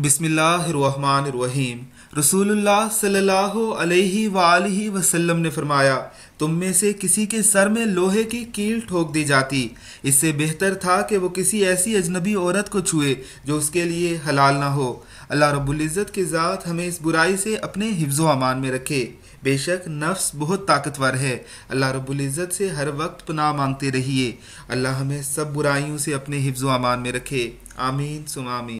बिसमीम रसूलुल्लाह सल्लल्लाहु अलैहि वालैहि वसल्लम ने फरमाया तुम में से किसी के सर में लोहे की कील ठोक दी जाती इससे बेहतर था कि वो किसी ऐसी अजनबी औरत को छुए जो उसके लिए हलाल ना हो अल्लाह रब्ज़त के ज़ात हमें इस बुराई से अपने हिफ्ज़ो अमान में रखे बेशक नफ्स बहुत ताकतवर है अल्लाह रब्ज़त से हर वक्त पनाह मांगते रहिए अल्लाह हमें सब बुराइयों से अपने हिफ्ज़ो अमान में रखे आमीन सुमामीन